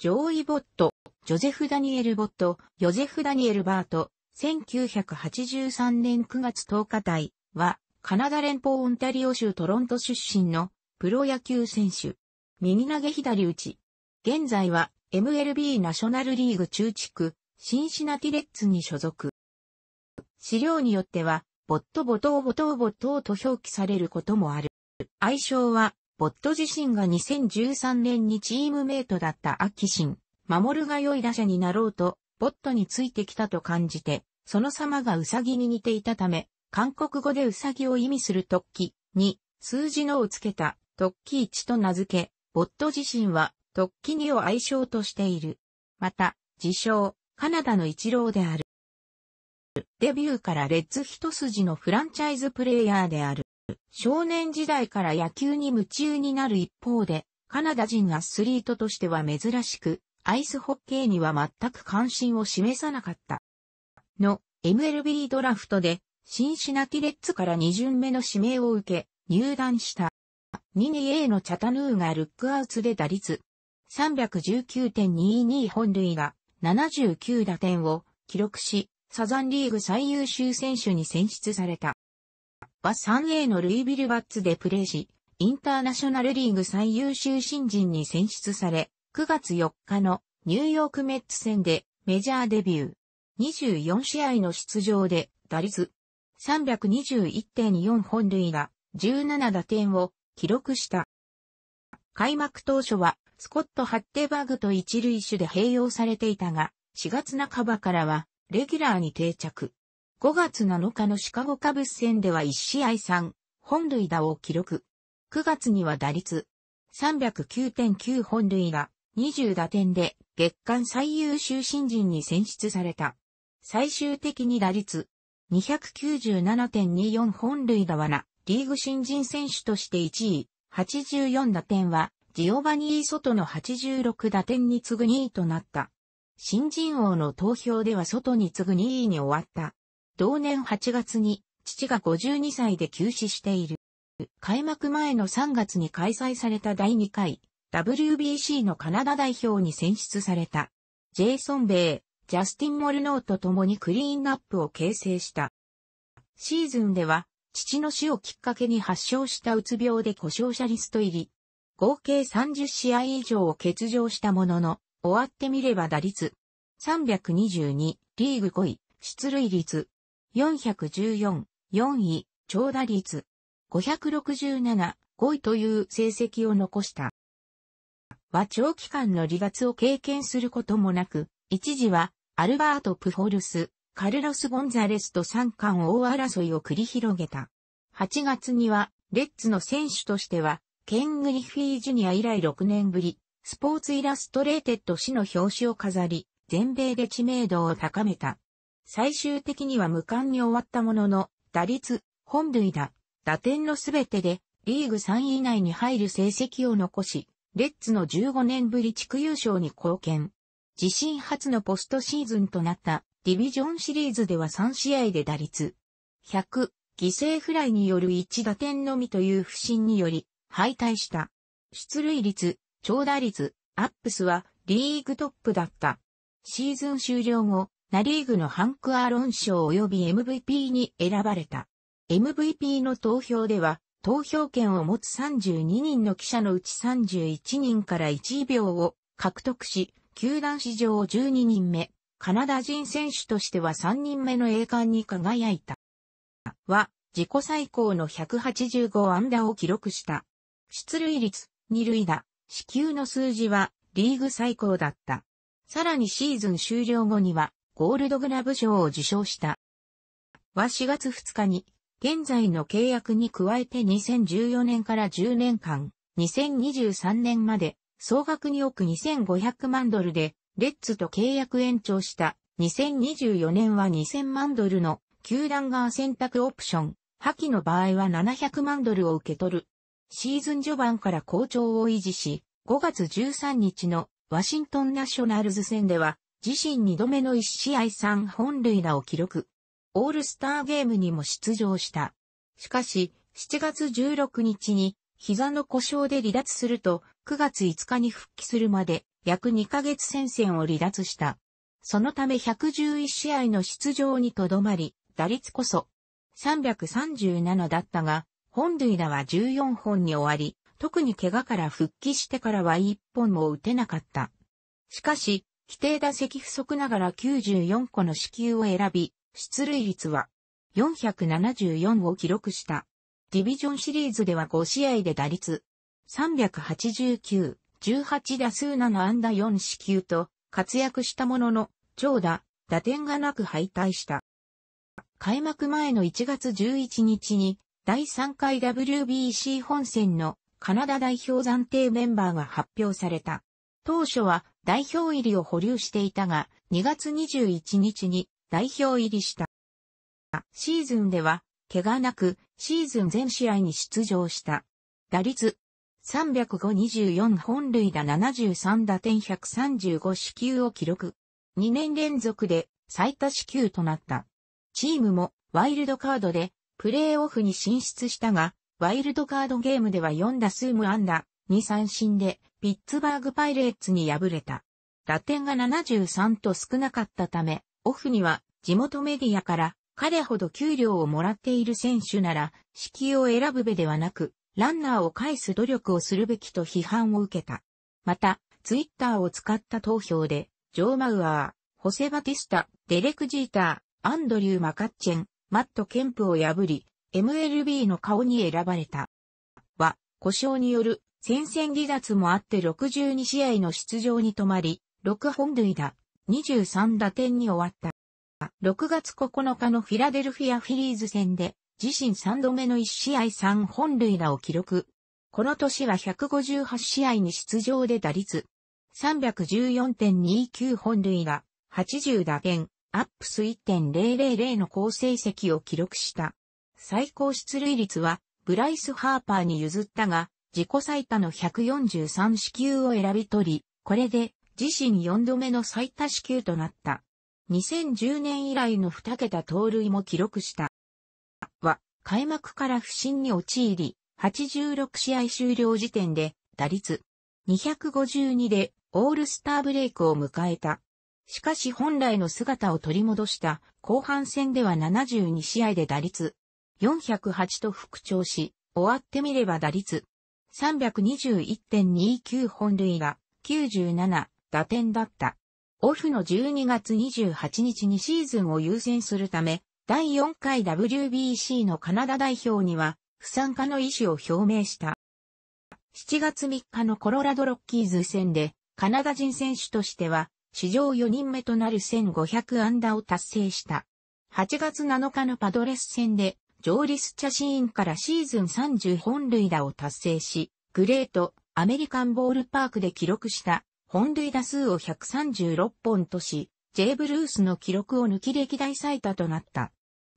ジョーイ・ボット、ジョゼフ・ダニエル・ボット、ヨゼフ・ダニエル・バート、1983年9月10日台は、カナダ連邦オンタリオ州トロント出身のプロ野球選手。右投げ左打ち。現在は MLB ナショナルリーグ中地区、シンシナティレッツに所属。資料によっては、ボットボトーボトーボトーと表記されることもある。愛称は、ボット自身が2013年にチームメイトだったアキシン、守るが良い打者になろうと、ボットについてきたと感じて、その様がウサギに似ていたため、韓国語でウサギを意味する突起に、数字のをつけた突起1と名付け、ボット自身は突起2を愛称としている。また、自称、カナダの一郎である。デビューからレッズ一筋のフランチャイズプレイヤーである。少年時代から野球に夢中になる一方で、カナダ人アスリートとしては珍しく、アイスホッケーには全く関心を示さなかった。の、MLB ドラフトで、シンシナティレッツから2巡目の指名を受け、入団した。2-2A のチャタヌーがルックアウトで打率、319.22本塁が79打点を記録し、サザンリーグ最優秀選手に選出された。は 3A のルイビルバッツでプレーし、インターナショナルリーグ最優秀新人に選出され、9月4日のニューヨークメッツ戦でメジャーデビュー。24試合の出場で打率321.4本塁打17打点を記録した。開幕当初はスコット・ハッテバグと一塁手で併用されていたが、4月半ばからはレギュラーに定着。5月7日のシカゴカブス戦では1試合3本塁打を記録。9月には打率309.9本塁打20打点で月間最優秀新人に選出された。最終的に打率297.24本塁打はな、リーグ新人選手として1位、84打点は、ジオバニー・ソトの86打点に次ぐ2位となった。新人王の投票では外に次ぐ2位に終わった。同年8月に父が52歳で急死している。開幕前の3月に開催された第2回 WBC のカナダ代表に選出された。ジェイソン・ベイ、ジャスティン・モルノーと共にクリーンナップを形成した。シーズンでは、父の死をきっかけに発症したうつ病で故障者リスト入り。合計30試合以上を欠場したものの、終わってみれば打率。322、リーグ5位、出塁率、414、4位、長打率、567、5位という成績を残した。は長期間の離脱を経験することもなく、一時はアルバート・プホルス、カルロス・ゴンザレスと三冠王争いを繰り広げた。8月には、レッツの選手としては、ケン・グリフィー・ジュニア以来6年ぶり、スポーツイラストレーテッド氏の表紙を飾り、全米で知名度を高めた。最終的には無冠に終わったものの、打率、本塁打、打点のすべてで、リーグ3位以内に入る成績を残し、レッツの15年ぶり地区優勝に貢献。自身初のポストシーズンとなったディビジョンシリーズでは3試合で打率100、犠牲フライによる1打点のみという不振により敗退した。出塁率、長打率、アップスはリーグトップだった。シーズン終了後、ナリーグのハンク・アーロン賞及び MVP に選ばれた。MVP の投票では、投票権を持つ32人の記者のうち31人から1秒を獲得し、球団史上12人目、カナダ人選手としては3人目の栄冠に輝いた。は、自己最高の185安打を記録した。出塁率、二塁打、死球の数字はリーグ最高だった。さらにシーズン終了後には、ゴールドグラブ賞を受賞した。は4月2日に、現在の契約に加えて2014年から10年間、2023年まで、総額2億2500万ドルで、レッツと契約延長した2024年は2000万ドルの球団側選択オプション、破棄の場合は700万ドルを受け取る。シーズン序盤から好調を維持し、5月13日のワシントンナショナルズ戦では自身2度目の1試合3本塁打を記録。オールスターゲームにも出場した。しかし、7月16日に膝の故障で離脱すると、9月5日に復帰するまで約2ヶ月戦線を離脱した。そのため111試合の出場にとどまり、打率こそ337だったが、本塁打は14本に終わり、特に怪我から復帰してからは1本も打てなかった。しかし、規定打席不足ながら94個の支給を選び、出塁率は474を記録した。ディビジョンシリーズでは5試合で打率389、18打数7安打4支給と活躍したものの、長打、打点がなく敗退した。開幕前の1月11日に第3回 WBC 本戦のカナダ代表暫定メンバーが発表された。当初は代表入りを保留していたが、2月21日に代表入りした。シーズンでは、怪我なく、シーズン全試合に出場した。打率、305-24本塁打73打点135支給を記録。2年連続で最多支給となった。チームもワイルドカードでプレーオフに進出したが、ワイルドカードゲームでは4打数無安打、2三振でピッツバーグパイレーツに敗れた。打点が73と少なかったため、オフには地元メディアから彼ほど給料をもらっている選手なら、指揮を選ぶべではなく、ランナーを返す努力をするべきと批判を受けた。また、ツイッターを使った投票で、ジョー・マウアー、ホセ・バティスタ、デレク・ジーター、アンドリュー・マカッチェン、マット・ケンプを破り、MLB の顔に選ばれた。は、故障による戦線離脱もあって62試合の出場に止まり、6本塁打、23打点に終わった。6月9日のフィラデルフィアフィリーズ戦で、自身3度目の1試合3本塁打を記録。この年は158試合に出場で打率、314.29本塁打、80打点、アップス1.000の好成績を記録した。最高出塁率は、ブライス・ハーパーに譲ったが、自己最多の143支給を選び取り、これで自身4度目の最多支給となった。2010年以来の2桁盗塁も記録した。は、開幕から不振に陥り、86試合終了時点で、打率252でオールスターブレイクを迎えた。しかし本来の姿を取り戻した後半戦では72試合で打率408と復調し、終わってみれば打率321.29本塁打、97打点だった。オフの12月28日にシーズンを優先するため、第4回 WBC のカナダ代表には、不参加の意思を表明した。7月3日のコロラドロッキーズ戦で、カナダ人選手としては、史上4人目となる1500安打を達成した。8月7日のパドレス戦で、ジョーリス・チャシーンからシーズン30本塁打を達成し、グレート、アメリカンボールパークで記録した本塁打数を136本とし、J ブルースの記録を抜き歴代最多となった。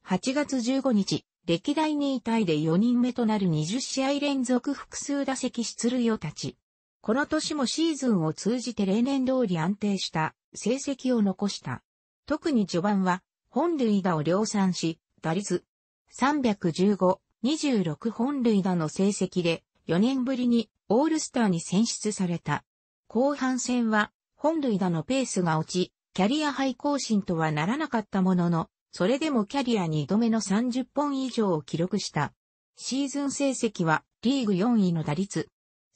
8月15日、歴代2位タイで4人目となる20試合連続複数打席出塁を立ち、この年もシーズンを通じて例年通り安定した成績を残した。特に序盤は本塁打を量産し、打率、315、26本塁打の成績で4年ぶりにオールスターに選出された。後半戦は本塁打のペースが落ち、キャリアハ更新とはならなかったものの、それでもキャリア2度目の30本以上を記録した。シーズン成績はリーグ4位の打率。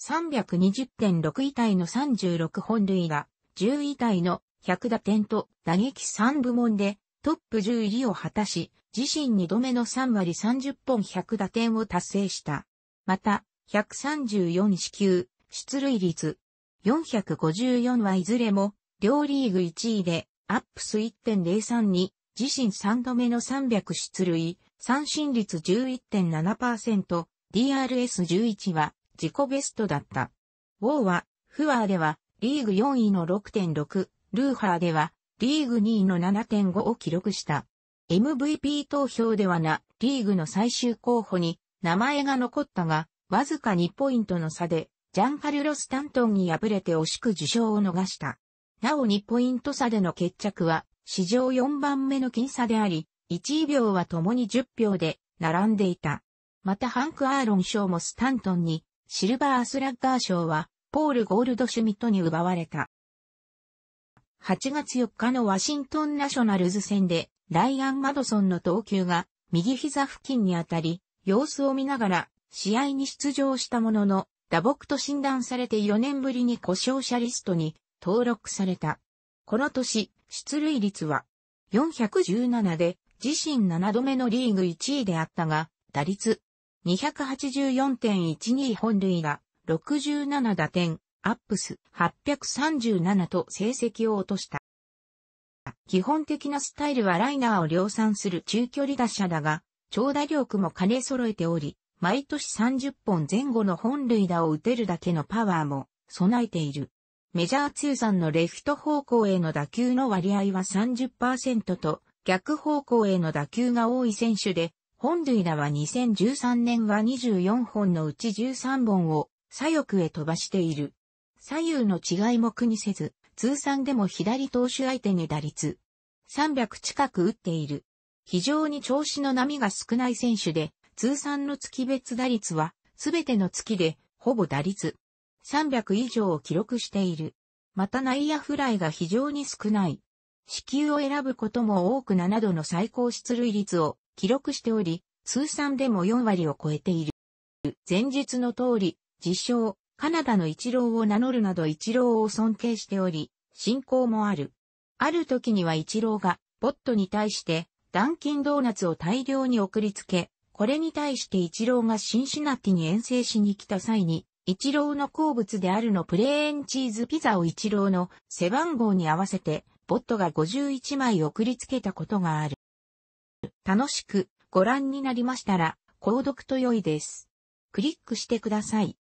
320.6位体の36本塁打、10位体の100打点と打撃3部門でトップ10入りを果たし、自身2度目の3割30本100打点を達成した。また、134四球、出塁率、454はいずれも、両リーグ1位で、アップス1.03に、自身3度目の300出塁、三振率11.7%、DRS11 は、自己ベストだった。ウォーは、フワーでは、リーグ4位の6.6、ルーハーでは、リーグ2位の7.5を記録した。MVP 投票ではな、リーグの最終候補に名前が残ったが、わずか2ポイントの差で、ジャンカルロス・タントンに敗れて惜しく受賞を逃した。なお2ポイント差での決着は、史上4番目の僅差であり、1秒は共に10票で並んでいた。またハンク・アーロン賞もスタントンに、シルバー・スラッガー賞は、ポール・ゴールド・シュミットに奪われた。8月4日のワシントン・ナショナルズ戦で、ライアン・マドソンの投球が右膝付近に当たり、様子を見ながら試合に出場したものの、打撲と診断されて4年ぶりに故障者リストに登録された。この年、出塁率は417で自身7度目のリーグ1位であったが、打率284.12本塁が67打点、アップス837と成績を落とした。基本的なスタイルはライナーを量産する中距離打者だが、長打力も兼ね揃えており、毎年30本前後の本塁打を打てるだけのパワーも備えている。メジャー通算のレフト方向への打球の割合は30%と、逆方向への打球が多い選手で、本塁打は2013年は24本のうち13本を左翼へ飛ばしている。左右の違いも苦にせず、通算でも左投手相手に打率300近く打っている。非常に調子の波が少ない選手で、通算の月別打率は、すべての月で、ほぼ打率300以上を記録している。また内野フライが非常に少ない。死球を選ぶことも多く7度の最高出塁率を記録しており、通算でも4割を超えている。前日の通り、自称、カナダの一郎を名乗るなど一郎を尊敬しており、信仰もある。ある時には一郎が、ポットに対して、ダンキンドーナツを大量に送りつけ、これに対して一郎がシンシナティに遠征しに来た際に、一郎の好物であるのプレーンチーズピザを一郎の背番号に合わせて、ボットが51枚送りつけたことがある。楽しくご覧になりましたら、購読と良いです。クリックしてください。